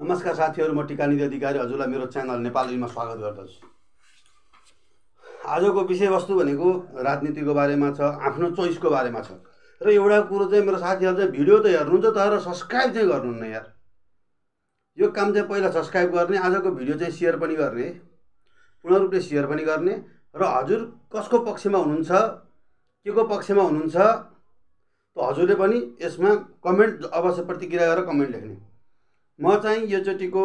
नमस्कार साथीहरू म टिकानिधि अधिकारी हजुरलाई मेरो च्यानल नेपालीमा स्वागत गर्दछु आजको विषयवस्तु भनेको राजनीतिको बारेमा छ आफ्नो चोइसको बारेमा छ र एउटा कुरो चाहिँ मेरो साथीहरू चाहिँ भिडियो त हेर्नुहुन्छ तर सब्सक्राइब चाहिँ गर्नुहुन्न यार यो काम चाहिँ पहिला सब्सक्राइब गर्ने आजको भिडियो चाहिँ सेयर पनि गर्ने पूर्ण रूपले सेयर पनि गर्ने र हजुर कसको पक्षमा हुनुहुन्छ के को पक्षमा हुनुहुन्छ त हजुरले पनि यसमा कमेन्ट अवश्य प्रतिक्रिया गरेर कमेन्ट लेख्ने म चाहिँ यो योचोटिको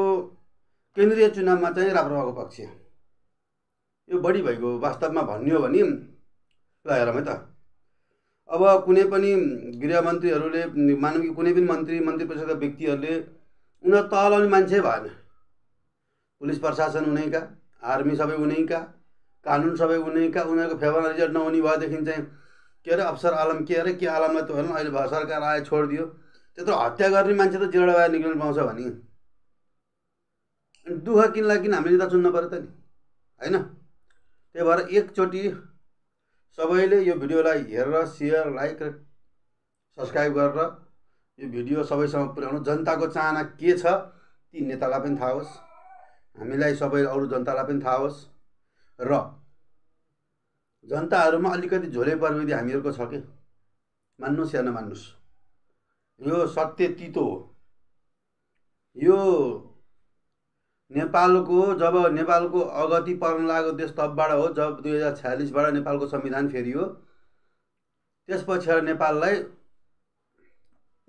केन्द्रीय चुनावमा चाहिँ राप्रपाको पक्ष यो बढी भएको वास्तवमा भन्ने हो भने ल हेरौँ है त अब कुनै पनि गृहमन्त्रीहरूले मानव कि कुनै पनि मन्त्री मन्त्री परिषदका व्यक्तिहरूले उनीहरू तलाउने मान्छे भएन पुलिस प्रशासन उनैका आर्मी सबै उनैका कानुन सबै उनैका उनीहरूको फेभरमा रिजल्ट नहुने भएदेखि चाहिँ के अरे अफसर आलम के अरे के आलमलाई त भएन अहिले सरकार आयो छोडिदियो त्यत्रो हत्या गर्ने मान्छे त जेलबाट बाहिर निक्लिनु पाउँछ भने दुःख किनला किन हामीले त चुन्नु पऱ्यो त नि होइन त्यही भएर एकचोटि सबैले यो भिडियोलाई हेरेर सेयर लाइक र सब्सक्राइब गरेर यो भिडियो सबैसँग पुर्याउनु जनताको चाहना के छ ती नेतालाई पनि थाहा होस् हामीलाई सबै अरू जनतालाई पनि थाहा होस् र जनताहरूमा अलिकति झोले प्रविधि हामीहरूको छ कि मान्नुहोस् या नमान्नुहोस् यो सत्य तितो हो यो नेपालको जब नेपालको अगति पर्न लागेको देश तबबाट हो जब दुई हजार छ्यालिसबाट नेपालको संविधान फेरियो त्यस पछि नेपाललाई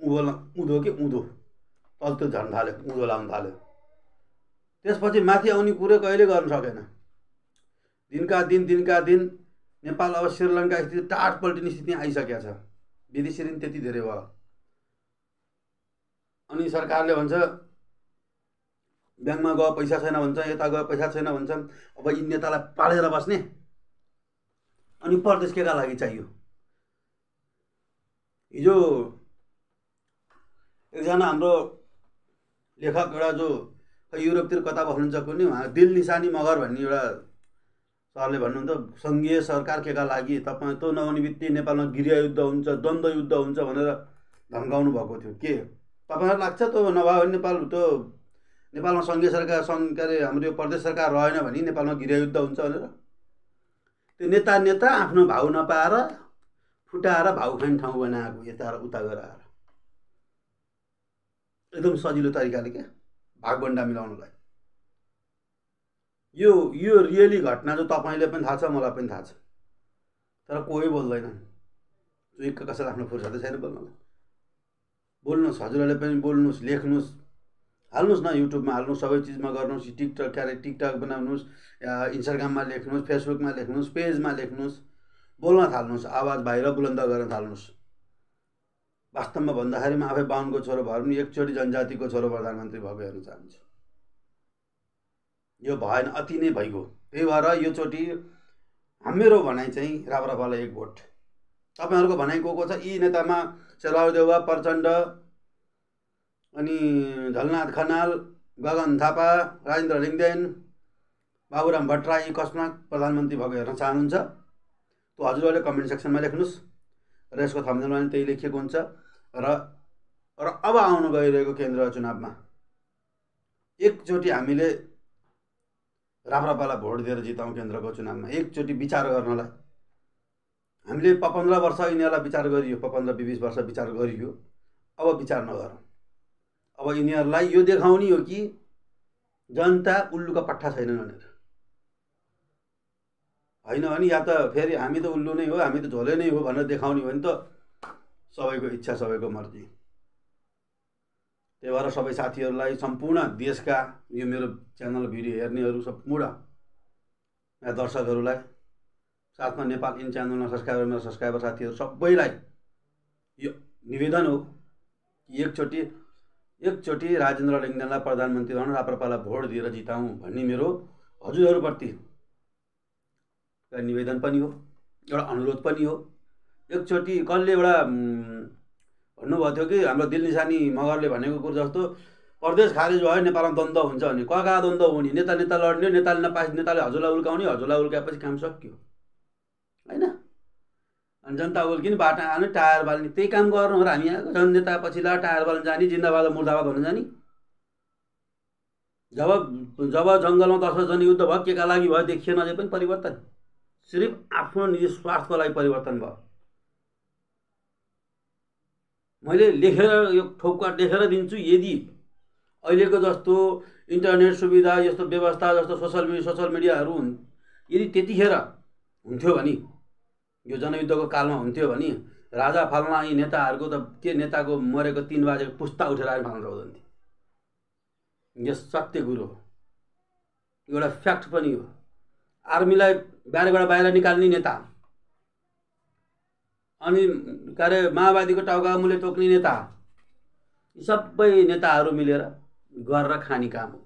उँधो उँधो कि उँधो तल्तो झन् थाल्यो उँधो लाउनु थाल्यो त्यसपछि माथि आउने कुरो कहिले गर्न सकेन दिनका दिन दिनका दिन नेपाल अब श्रीलङ्का स्थिति टाट पल्टिने स्थिति आइसकेको छ विदेशी ऋण त्यति धेरै भयो अनि सरकारले भन्छ ब्याङ्कमा गयो पैसा छैन भन्छ यता गयो पैसा छैन भन्छ अब यी नेतालाई पालेर बस्ने अनि परदेश केका लागि चाहियो हिजो एकजना हाम्रो लेखक एउटा जो युरोपतिर कता बस्नुहुन्छ कुनै उहाँ दिल निशानी मगर भन्ने एउटा सरले भन्नुहुन्छ सङ्घीय सरकार केका लागि तपाईँ त्यो नआउने बित्तिकै नेपालमा गृहयुद्ध हुन्छ द्वन्द्व युद्ध हुन्छ भनेर धम्काउनु भएको थियो के तपाईँलाई लाग्छ त नभए नेपाल त्यो नेपालमा सङ्घीय सरकार सङ्घ के अरे हाम्रो यो प्रदेश सरकार रहेन भने नेपालमा गृहयुद्ध हुन्छ भनेर त्यो नेता नेता आफ्नो भाउ नपाएर फुटाएर भाउ खाने ठाउँ बनाएको यता उता गएर आएर एकदम सजिलो तरिकाले क्या भागभन्डा मिलाउनुलाई यो यो रियली घटना जो तपाईँले पनि थाहा छ मलाई पनि थाहा छ तर कोही बोल्दैनन् जो कसैलाई आफ्नो फुर्सदै छैन बोल्नलाई बोल्नुहोस् हजुरहरूले पनि बोल्नुहोस् लेख्नुहोस् हाल्नुहोस् न युट्युबमा हाल्नुहोस् सबै चिजमा गर्नुहोस् टिकटक क्यारे टिकटक बनाउनुहोस् इन्स्टाग्राममा लेख्नुहोस् फेसबुकमा लेख्नुहोस् पेजमा लेख्नुहोस् बोल्न थाल्नुहोस् आवाज बाहिर बुलन्द गर्न थाल्नुहोस् वास्तवमा भन्दाखेरि म आफै बाहुनको छोरो भएर पनि एकचोटि जनजातिको छोरो प्रधानमन्त्री भएको हेर्न चाहन्छु यो भएन अति नै भइगयो त्यही भएर योचोटि हाम्रो भनाइ चाहिँ राप्रपालाई एक भोट तपाईँहरूको भनाइ को को छ यी नेतामा देवा प्रचण्ड अनि झलनाथ खनाल गगन थापा राजेन्द्र लिङ्गदेन बाबुराम भट्टराई कस्मा कसमा प्रधानमन्त्री भएको हेर्न चाहनुहुन्छ त्यो हजुरहरूले कमेन्ट सेक्सनमा लेख्नुहोस् र यसको थम्जनमा पनि त्यही लेखिएको हुन्छ र र अब आउनु गइरहेको केन्द्र चुनावमा एकचोटि हामीले राप्रपालाई भोट दिएर जिताउँ केन्द्रको चुनावमा एकचोटि विचार गर्नलाई हामीले पन्ध्र वर्ष यिनीहरूलाई विचार गरियो पन्ध्र बिस वर्ष विचार गरियो अब विचार नगरौँ अब यिनीहरूलाई यो देखाउने हो कि जनता उल्लुका पट्टा छैन भनेर होइन भने या त फेरि हामी त उल्लु नै हो हामी त झोले नै हो भनेर देखाउने हो भने त सबैको इच्छा सबैको मर्जी त्यही भएर सबै साथीहरूलाई सम्पूर्ण देशका यो मेरो च्यानल भिडियो हेर्नेहरू सम्पूर्ण दर्शकहरूलाई साथमा नेपाल इन च्यानलमा सब्सक्राइबर मेरो सब्सक्राइबर साथीहरू सबैलाई यो निवेदन हो कि एकचोटि एकचोटि राजेन्द्र लिङ्गदेनलाई प्रधानमन्त्री बनाउनु राप्रपालाई भोट दिएर जिताउँ भन्ने मेरो हजुरहरूप्रति निवेदन पनि हो एउटा अनुरोध पनि हो एकचोटि कसले एउटा भन्नुभएको थियो कि हाम्रो दिल्ली सानी मगरले भनेको कुरो जस्तो प्रदेश खारेज भयो नेपालमा द्वन्द्व हुन्छ भने कहाँ कहाँ द्वन्द्व हुने नेता नेता लड्ने नेताले नपास नेताले हजुरलाई उल्काउने हजुरलाई उल्काएपछि काम सकियो अनि जनता ओल बाटो बाटा टायर बाल्ने त्यही काम गर्नु हो र हामी यहाँ जनता पछि टायर बाल्न जाने जिन्दाबाद मुर्दाबाद भन्नु जाने जब जब जङ्गलमा दसौँ युद्ध भयो केका लागि भयो देखिएन अझै पनि परिवर्तन सिर्फ आफ्नो निजी स्वार्थको लागि परिवर्तन भयो मैले लेखेर यो ठोक्का लेखेर दिन्छु यदि अहिलेको जस्तो इन्टरनेट सुविधा यस्तो व्यवस्था जस्तो सोसल मिडिया सोसल मिडियाहरू हुन् यदि त्यतिखेर हुन्थ्यो भने यो जनयुद्धको कालमा हुन्थ्यो भने राजा फाल्ना यी नेताहरूको त के नेताको मरेको तिन बाजेको पुस्ता उठेर आएर फाल्न सक्दैनथे यो सत्य कुरो हो एउटा फ्याक्ट पनि हो आर्मीलाई बिहानबाट बाहिर निकाल्ने नेता अनि के अरे माओवादीको टाउका मुले टोक्ने नेता यी सबै नेताहरू मिलेर गरेर खाने काम हो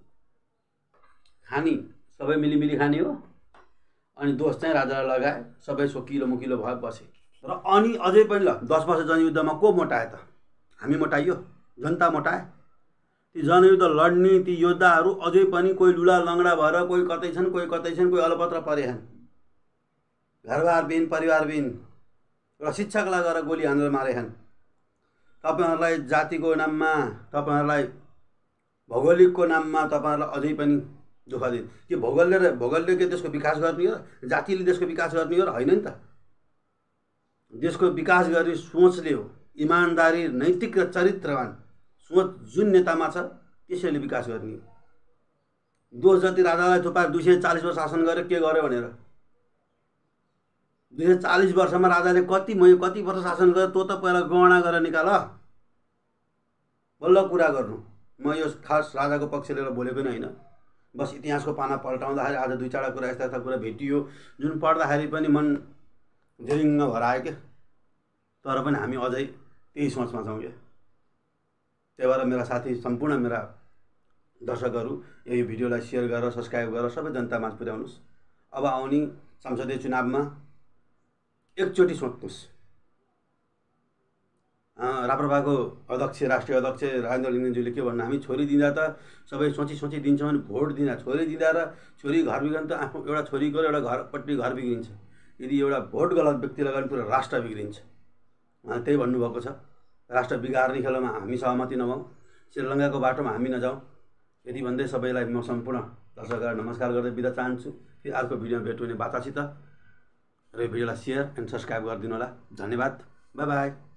खाने सबै मिलिमिली खाने हो अनि दोष चाहिँ राजालाई लगाए सबै सोकिलो मुकिलो भएपछि बसे र अनि अझै पनि ल दस वर्ष जनयुद्धमा को मोटायो त हामी मोटाइयो जनता मोटाए ती जनयुद्ध लड्ने ती योद्धाहरू अझै पनि कोही लुला लङ्गडा भएर कोही कतै छन् कोही कतै छन् कोही अलपत्र परे परेछन् घरबारबिन परिवारबिन र शिक्षकलाई गएर गोली हानेर छन् तपाईँहरूलाई जातिको नाममा तपाईँहरूलाई भौगोलिकको नाममा तपाईँहरूलाई अझै पनि दुःख दिन के भौगोलले र भौगोलले के त्यसको विकास गर्ने हो जातिले देशको विकास गर्ने हो र होइन नि त देशको विकास गर्ने सोचले हो इमान्दारी नैतिक र चरित्रवान सोच जुन नेतामा छ त्यसैले विकास गर्ने हो दोष जति राजालाई थुपाएर दुई सय चालिस वर्ष शासन गरेर के गर्यो भनेर दुई सय चालिस वर्षमा राजाले कति मैले कति वर्ष शासन गरेँ तँ त पहिला गणना गरेर निकाल बल्ल कुरा गर्नु म यो खास राजाको पक्ष लिएर बोलेको नै होइन बस इतिहासको पाना पल्टाउँदाखेरि आज दुई चारवटा कुरा यस्ता यस्ता कुरा भेटियो जुन पढ्दाखेरि पनि मन भएर आयो क्या तर पनि हामी अझै त्यही सोचमा छौँ क्या त्यही भएर मेरा साथी सम्पूर्ण मेरा दर्शकहरू यही भिडियोलाई सेयर गरेर सब्सक्राइब गरेर सबै जनतामाझ पुर्याउनुहोस् अब आउने संसदीय चुनावमा एकचोटि सोच्नुहोस् राप्रपाको अध्यक्ष राष्ट्रिय अध्यक्ष राजेन्द्र लिङ्गनज्यूले के भन्नु हामी छोरी दिँदा त सबै सोची सोची दिन्छौँ भने भोट दिँदा छोरी दिँदा र छोरी घर बिग्रनु त आफ्नो एउटा छोरीको एउटा घरपट्टि घर बिग्रिन्छ यदि एउटा भोट गलत व्यक्तिलाई गर्ने पुरा राष्ट्र बिग्रिन्छ उहाँले त्यही भन्नुभएको छ राष्ट्र बिगार्ने खेलमा हामी सहमति नभाउँ श्रीलङ्काको बाटोमा हामी नजाउँ यति भन्दै सबैलाई म सम्पूर्ण दर्शकहरूलाई नमस्कार गर्दै बिदा चाहन्छु फेरि अर्को भिडियोमा भेट हुने बाचासित र यो भिडियोलाई सेयर एन्ड सब्सक्राइब गरिदिनु होला धन्यवाद बाई बाई